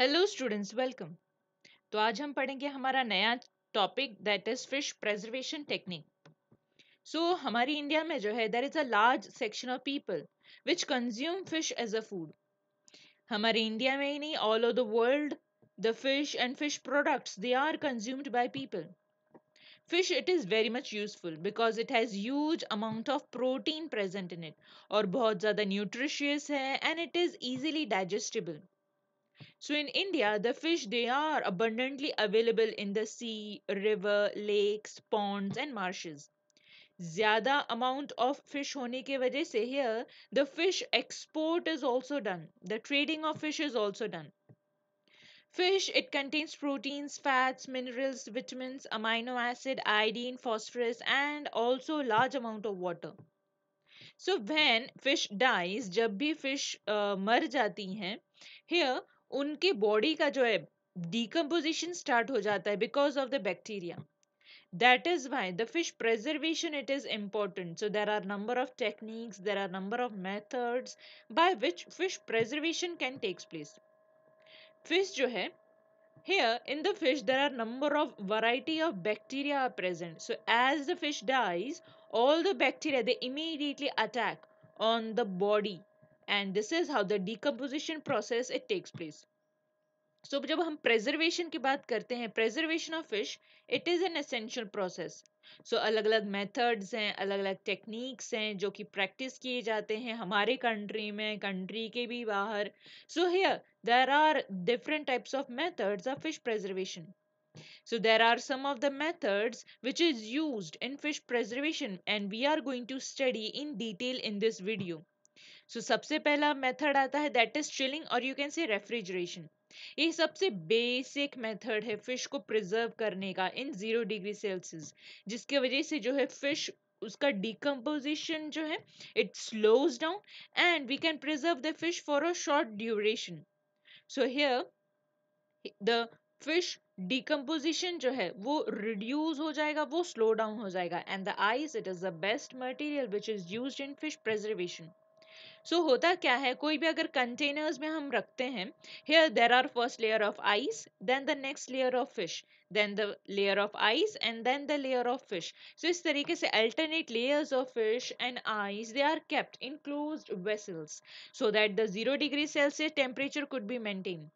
Hello students welcome तो आज हम पढ़ेंगे हमारा नया topic that is fish preservation technique so हमारी इंडिया में जो है there is a large section of people which consume fish as a food हमारे इंडिया में ही नहीं all over the world the fish and fish products they are consumed by people fish it is very much useful because it has huge amount of protein present in it और बहुत ज़्यादा nutritious है and it is easily digestible So in India, the fish they are abundantly available in the sea, river, lakes, ponds and marshes. Zada amount of fish होने के वजह से here the fish export is also done. The trading of fish is also done. Fish, it contains proteins, fats, minerals, vitamins, amino acid, iodine, phosphorus, and also large amount of water. So when fish dies, जब भी fish uh, मर जाती हैं, here उनके body का जो है decomposition start हो जाता है because of the bacteria that is why the fish preservation it is important so there are number of techniques there are number of methods by which fish preservation can takes place fish jo hai here in the fish there are number of variety of bacteria are present so as the fish dies all the bacteria they immediately attack on the body and this is how the decomposition process it takes place so जब हम preservation की बात करते हैं preservation of fish it is an essential process so अलग अलग methods हैं अलग अलग टेक्निक्स हैं जो कि प्रैक्टिस किए जाते हैं हमारे कंट्री में कंट्री के भी बाहर so here there are different types of methods of fish preservation So there are some of the methods which is used in fish preservation and we are going to study in detail in this video. So so, सबसे पहला method आता है that is chilling और you can say refrigeration ये सबसे basic method है fish को preserve करने का इन ज़ीरो डिग्री सेल्सियस जिसकी वजह से जो है फिश उसका डिकम्पोजिशन जो है it slows down and we can preserve the fish for a short duration so here the fish decomposition जो है वो रिड्यूस हो जाएगा वो स्लो डाउन हो जाएगा and the ice it is the best material which is use in fish preservation so so, होता क्या है कोई भी अगर कंटेनर्स में हम रखते हैं here there are first layer of ice then the next layer of fish then the layer of ice and then the layer of fish so इस तरीके से alternate layers of fish and ice they are kept in close vessels so that the zero degree Celsius temperature could be maintain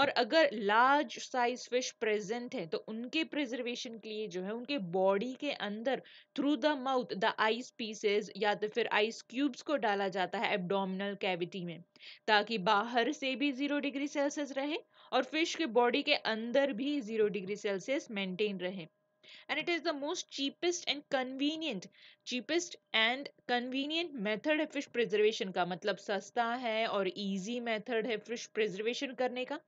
और अगर large size fish present है तो उनके preservation के लिए जो है उनके बॉडी के अंदर through the mouth the ice pieces या तो फिर आइस क्यूब्स को डाला जाता है एब्डोमिनल कैविटी में ताकि बाहर से भी ज़ीरो डिग्री सेल्सियस रहे और फिश के बॉडी के अंदर भी ज़ीरो डिग्री सेल्सियस मेंटेन रहे and it is the most cheapest and convenient cheapest and convenient method है फिश प्रिजर्वेशन का मतलब सस्ता है और इजी मेथड है फिश प्रिजर्वेशन करने का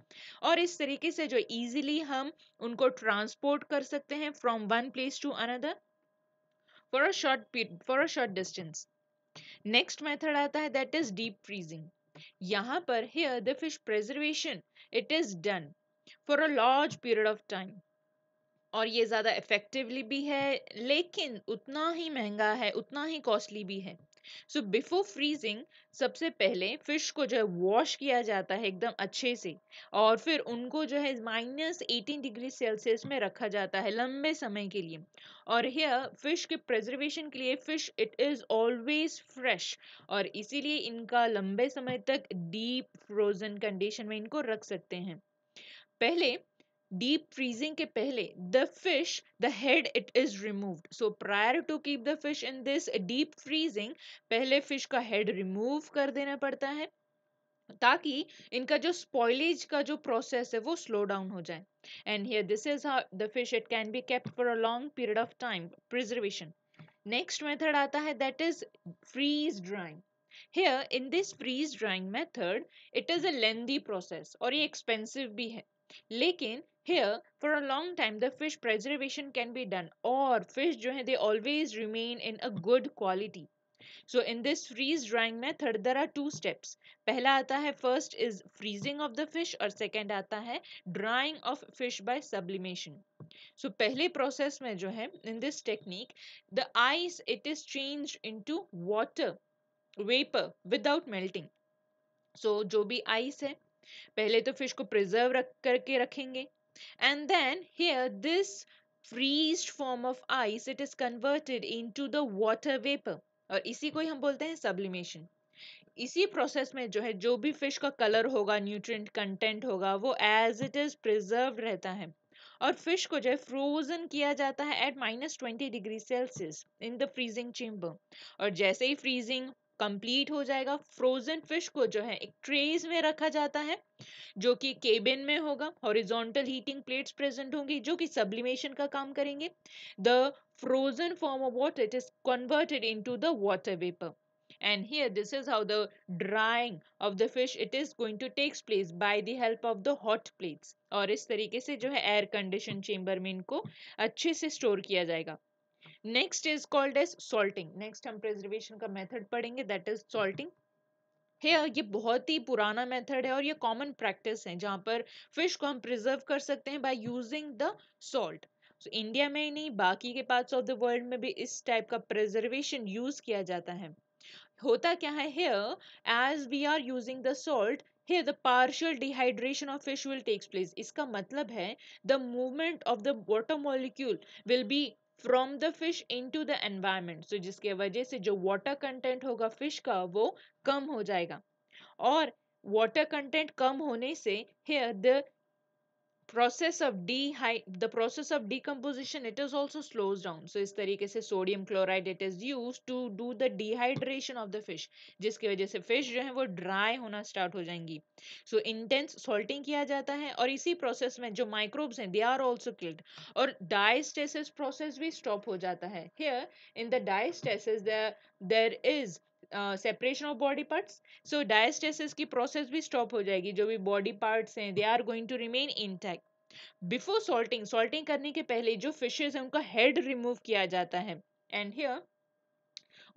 और इस तरीके से जो इजीली हम उनको ट्रांसपोर्ट कर सकते हैं from one place to another for a short for a short distance next method आता है दैट इज डीप फ्रीजिंग यहाँ पर here the fish preservation it is done for a large period of time और ये ज़्यादा effectively भी है लेकिन उतना ही महंगा है उतना ही कॉस्टली भी है सो बिफोर फ्रीजिंग सबसे पहले फ़िश को जो है वॉश किया जाता है एकदम अच्छे से और फिर उनको जो है माइनस एटीन डिग्री सेल्सियस में रखा जाता है लंबे समय के लिए और यह फ़िश के प्रिजर्वेशन के लिए fish it is always fresh और इसीलिए इनका लंबे समय तक डीप फ्रोज़न कंडीशन में इनको रख सकते हैं पहले डीप फ्रीजिंग के पहले the fish the head it is remove so prior to keep the fish in this deep freezing पहले फिश का हेड रिमूव कर देना पड़ता है ताकि इनका जो स्पॉइलेज का जो प्रोसेस है वो स्लो डाउन हो जाए and here this is how the fish it can be kept for a long period of time preservation next method आता है that is freeze drying here in this freeze drying method it is a lengthy process और ये expensive भी है लेकिन here for a long time the fish preservation can be done और fish जो है they always remain in a good quality so in this freeze drying method there are two steps पहला आता है first is freezing of the fish और second आता है drying of fish by sublimation so पहले process में जो है in this technique the ice it is changed into water vapor without melting so जो भी ice है पहले तो फिश को प्रिजर्व रख करके रखेंगे and then here this freeze form of ice it is converted in to the water vapour और इसी को ही हम बोलते हैं सब्लिमेशन इसी प्रोसेस में जो है जो भी फिश का कलर होगा न्यूट्रिएंट कंटेंट होगा वो एज इट इज प्रिजर्व रहता है और फिश को जो है फ्रोजन किया जाता है at minus twenty degree Celsius in the freezing chamber और जैसे ही फ्रीजिंग कंप्लीट हो जाएगा फ्रोजन फिश को जो है एक ट्रेज में रखा जाता है जो कि केबिन में होगा हॉरिजॉन्टल हीटिंग प्लेट्स प्रेजेंट होंगी जो कि सब्लिमेशन का काम करेंगे the frozen form of water it is converted into the water vapour and here this is how the drying of the fish it is going to takes place by the help of the hot plates और इस तरीके से जो है air condition chamber में इनको अच्छे से स्टोर किया जाएगा next is called as salting next हम प्रिजर्वेशन का मेथड पढ़ेंगे दैट इज सॉल्टिंग है ये बहुत ही पुराना मेथड है और ये कॉमन प्रैक्टिस है जहाँ पर फिश को हम प्रिजर्व कर सकते हैं by using the salt so India में ही नहीं बाकी के पार्ट्स ऑफ द वर्ल्ड में भी इस टाइप का प्रिजर्वेशन यूज किया जाता है होता क्या है here as we are using the salt here the partial dehydration of fish will takes place इसका मतलब है the movement of the water molecule will be from the fish in to the environment so जिसके वजह से जो water content होगा fish का वो कम हो जाएगा और वाटर कंटेंट कम होने से here the process of de the process of decomposition it is also slows down so इस तरीके से sodium chloride it is use to do the dehydration of the fish जिसकी वजह से फिश जो है वो ड्राई होना स्टार्ट हो जाएंगी सो इंटेंस सॉल्टिंग किया जाता है और इसी प्रोसेस में जो माइक्रोब्स हैं दे आर ऑल्सो किल्ड और डायस्टेसिस प्रोसेस भी स्टॉप हो जाता है here in the diastasis there is separation of body parts so diastasis की प्रोसेस भी स्टॉप हो जाएगी जो भी बॉडी पार्ट्स हैं they are going to remain intact before salting salting करने के पहले जो फिशेज है उनका हेड रिमूव किया जाता है एंड हियर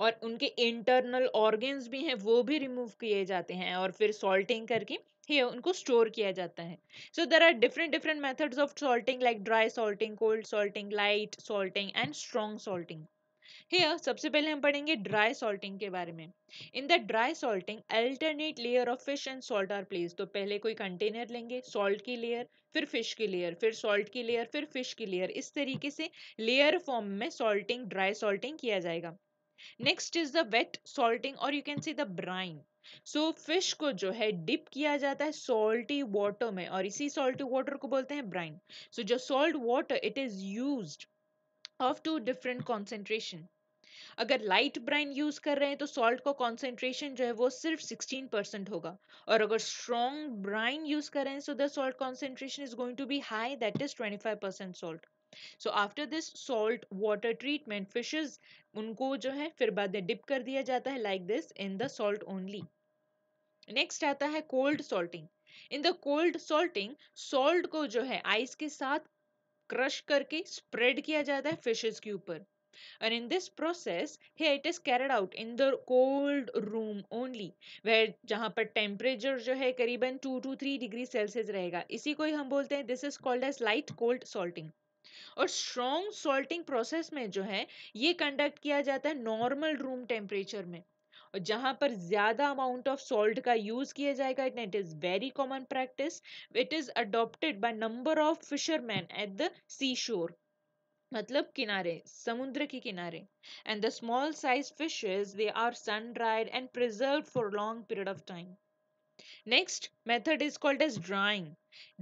और उनके इंटरनल ऑर्गेन्स भी हैं वो भी रिमूव किए जाते हैं और फिर सॉल्टिंग करके हियर उनको स्टोर किया जाता है so there are different different methods of salting like dry salting cold salting light salting and strong salting here सबसे पहले हम पढ़ेंगे ड्राई सॉल्टिंग के बारे में in the dry salting alternate layer of fish and salt are place तो पहले कोई कंटेनर लेंगे सॉल्ट की लेयर फिर फिश की लेयर फिर सॉल्ट की लेयर फिर फिश की लेयर इस तरीके से लेयर फॉर्म में सॉल्टिंग ड्राई सॉल्टिंग किया जाएगा next is the wet salting और you can see the brine so fish को जो है डिप किया जाता है सॉल्टी वाटर में और इसी सॉल्टी वाटर को बोलते हैं ब्राइन सो जो salt water it is used of to different concentration अगर लाइट ब्राइन यूज कर रहे हैं तो सॉल्ट का कॉन्सेंट्रेशन जो है वो सिर्फ 16 परसेंट होगा और अगर स्ट्रॉन्ग ब्राइन यूज कर रहे हैं so the salt concentration is going to be high that is 25 percent salt so after this salt water treatment fishes उनको जो है फिर बाद में डिप कर दिया जाता है like this in the salt only next आता है cold salting in the cold salting salt को जो है आइस के साथ क्रश करके स्प्रेड किया जाता है फिशेस के ऊपर and in this process here it is carried out in the cold room only where जहाँ पर temperature जो है करीबन two two three degree Celsius रहेगा इसी को ही हम बोलते हैं this is called as light cold salting और स्ट्रॉन्ग सॉल्टिंग प्रोसेस में जो है ये कंडक्ट किया जाता है नॉर्मल रूम टेम्परेचर में और जहाँ पर ज़्यादा अमाउंट ऑफ सॉल्ट का यूज़ किया जाएगा it it is very common practice it is adopted by number of fisherman at the sea shore मतलब किनारे समुद्र के किनारे and the small size fishes they are sun dried and preserve for long period of time next method is called as drying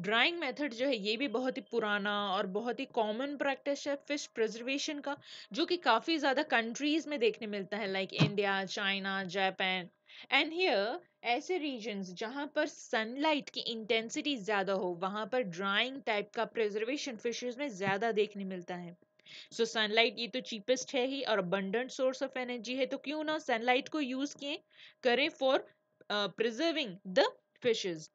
drying method जो है ये भी बहुत ही पुराना और बहुत ही कॉमन प्रैक्टिस है फिश प्रिजर्वेशन का जो कि काफ़ी ज़्यादा कंट्रीज में देखने मिलता है like India China Japan and here ऐसे रीजन्स जहाँ पर सनलाइट की इंटेंसिटी ज़्यादा हो वहाँ पर ड्राइंग टाइप का प्रिजर्वेशन फिशेज में ज़्यादा देखने मिलता है सो so, सनलाइट ये तो चीपेस्ट है ही और अबंडेंट सोर्स ऑफ एनर्जी है तो क्यों ना सनलाइट को यूज़ किए करें for preserving the fishes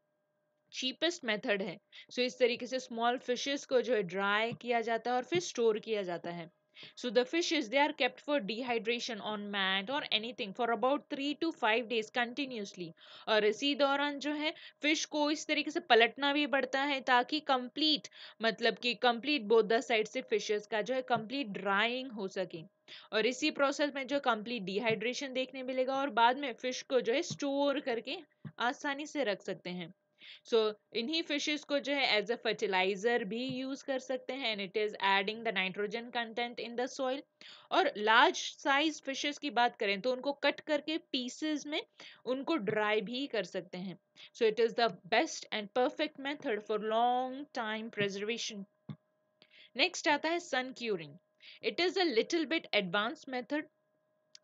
cheapest method है सो so, इस तरीके से स्मॉल फिशेस को जो है ड्राई किया जाता है और फिर स्टोर किया जाता है So the fishes they are kept for dehydration on mat or anything for about 3 to 5 days continuously aur isi dauran jo hai fish ko is tarike se पलटना भी पड़ता है ताकि complete मतलब ki complete both the side से fishes का जो है complete ड्राइंग हो सके और इसी प्रोसेस में जो कंप्लीट डिहाइड्रेशन देखने मिलेगा और बाद में फिश को जो है स्टोर करके आसानी से रख सकते हैं सो so, इन्हीं फिशेस को जो है एज अ फर्टिलाइजर भी यूज़ कर सकते हैं and it is adding the nitrogen content in the soil और लार्ज साइज फिशेस की बात करें तो उनको कट करके पीसेस में उनको ड्राई भी कर सकते हैं so it is the best and perfect method for long time preservation next आता है sun curing it is a little bit advance method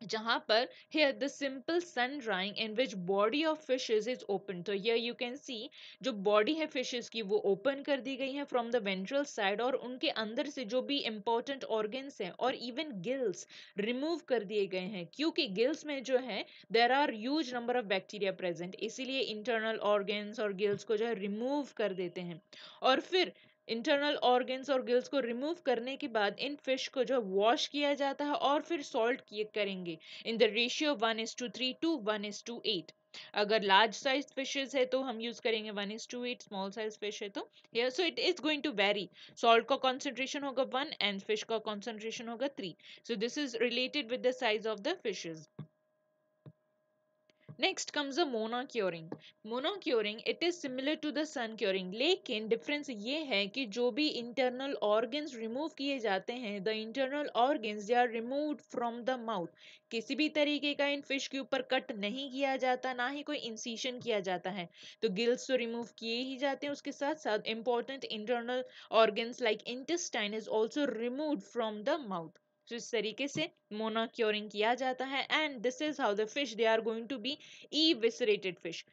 जहाँ पर here the simple sun drying in which body of fishes is open तो ये you can सी जो body है fishes की वो ओपन कर दी गई है फ्रॉम द वेंट्रल साइड और उनके अंदर से जो भी इंपॉर्टेंट ऑर्गेन्स हैं और इवन गिल्स रिमूव कर दिए गए हैं क्योंकि गिल्स में जो है there are use number of bacteria present इसीलिए इंटरनल ऑर्गेन्स और गिल्स को जो है रिमूव कर देते हैं और फिर इंटरनल ऑर्गन्स और गिल्स को रिमूव करने के बाद इन फिश को जो वॉश किया जाता है और फिर सॉल्ट किए करेंगे in the ratio one is to three two one is to eight अगर लार्ज साइज फिशेज है तो हम यूज करेंगे one is to eight small size fish है तो so it is going to very salt का कॉन्सेंट्रेशन होगा one and fish का कॉन्सेंट्रेशन होगा three so this is related with the size of the fishes next comes a mono curing mono curing it is similar to the sun curing लेकिन difference ये है कि जो भी इंटरनल ऑर्गन्स रिमूव किए जाते हैं the internal organs they are remove from the mouth किसी भी तरीके का इन फिश के ऊपर कट नहीं किया जाता ना ही कोई इंसीशन किया जाता है तो गिल्स तो रिमूव किए ही जाते हैं उसके साथ साथ important internal organs like intestine is also remove from the mouth तो इस तरीके से मोनोक्योरिंग किया जाता है and this is how the fish they are going to be eviscerated fish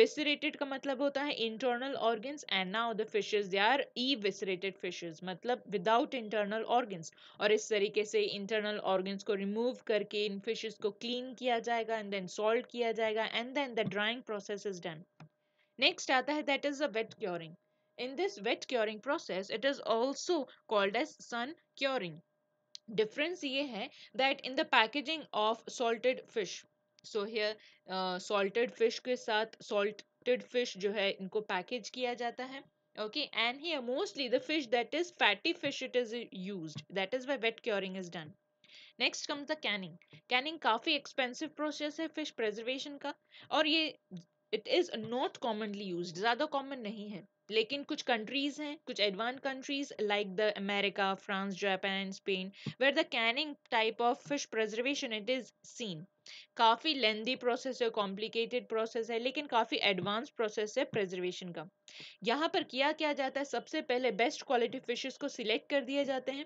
viscerated का मतलब होता है internal organs and now the fishes they are eviscerated fishes मतलब विदाउट इंटरनल ऑर्गन्स और इस तरीके से इंटरनल ऑर्गन्स को रिमूव करके इन फिशेज को क्लीन किया जाएगा एंड देन सॉल्ट किया जाएगा and then the drying process is done next आता है that is a wet curing in this wet curing process it is also called as sun curing difference ये है that in the packaging of salted fish so here salted fish के साथ salted fish जो है इनको package किया जाता है okay and here mostly the fish that is fatty fish it is used that is why wet curing is done next comes the canning canning काफ़ी expensive process है फिश प्रिजर्वेशन का और ये it is not commonly use ज़्यादा common नहीं है लेकिन कुछ कंट्रीज़ हैं कुछ advance countries like the America France Japan Spain where the canning type of fish preservation it is scene काफ़ी लेंदी प्रोसेस है कॉम्प्लिकेटेड प्रोसेस है लेकिन काफ़ी एडवांस प्रोसेस है प्रिजर्वेशन का यहाँ पर किया क्या जाता है सबसे पहले बेस्ट क्वालिटी फिशेस को सिलेक्ट कर दिए जाते हैं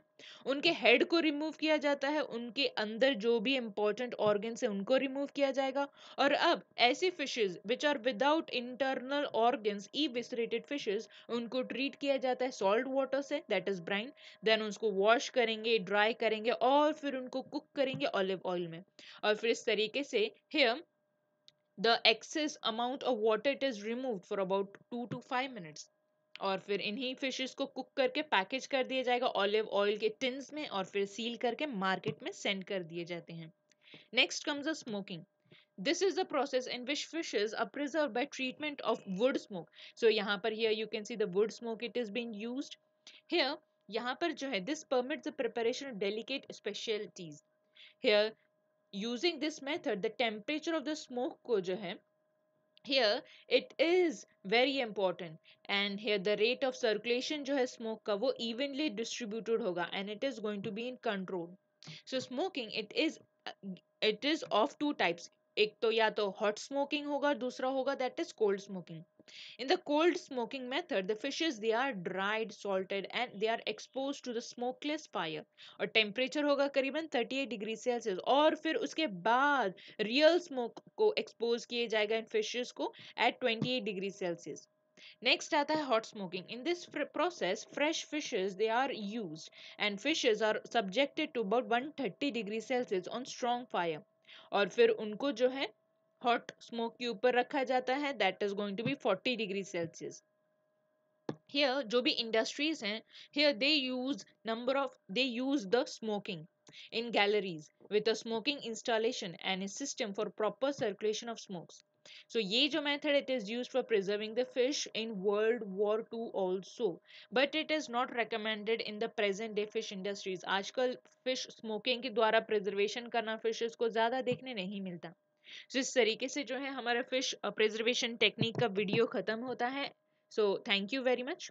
उनके हेड को रिमूव किया जाता है उनके अंदर जो भी इम्पोर्टेंट ऑर्गन्स है उनको रिमूव किया जाएगा और अब ऐसी fishes which are without internal organs eviscerated fishes उनको ट्रीट किया जाता है सॉल्ट वाटर से दैट इज ब्राइन देन उसको वॉश करेंगे ड्राई करेंगे और फिर उनको कुक करेंगे ऑलिव ऑयल में और फिर इस तरीके से here the excess amount of water it is removed for about two two five minutes और फिर इन्हीं फिशेस को कुक करके पैकेज कर दिया जाएगा ऑलिव ऑयल के टिन्स में और फिर सील करके मार्केट में सेंड कर दिए जाते हैं next comes a smoking this is the process in which fishes are preserve by treatment of wood smoke so यहाँ पर here you can see the wood smoke it is been use here यहाँ पर जो है this permit the preparation of delicate specialities here using this method the temperature of the smoke को जो है here it is very important and here the rate of circulation जो है smoke का वो इवनली डिस्ट्रीब्यूटेड होगा and it is going to be in control so smoking it is it is of two types एक तो या तो hot smoking होगा दूसरा होगा that is cold smoking In the cold smoking method, the fishes they are dried, salted and they are exposed to the smokeless fire और temperature होगा करीबन 38 डिग्री सेल्सियस और फिर उसके बाद रियल स्मोक को एक्सपोज किए जाएगा इन फिशेस को एट 28 डिग्री सेल्सियस Next आता है hot smoking. In this process, fresh fishes they are used, and fishes are subjected to about 130 degree Celsius on strong fire. और फिर उनको जो है हॉट स्मोक के ऊपर रखा जाता है that is going to be 40 degree Celsius here जो भी industries हैं here they use number of they use the smoking in galleries with a smoking installation and a system for proper circulation of smokes so ये जो method it is used for preserving the fish in world war two also but it is not recommended in the present day fish industries आजकल fish smoking के द्वारा preservation करना fishes को ज़्यादा देखने नहीं मिलता जिस तरीके से जो है हमारा फिश प्रिजर्वेशन टेक्निक का वीडियो ख़त्म होता है so thank you very much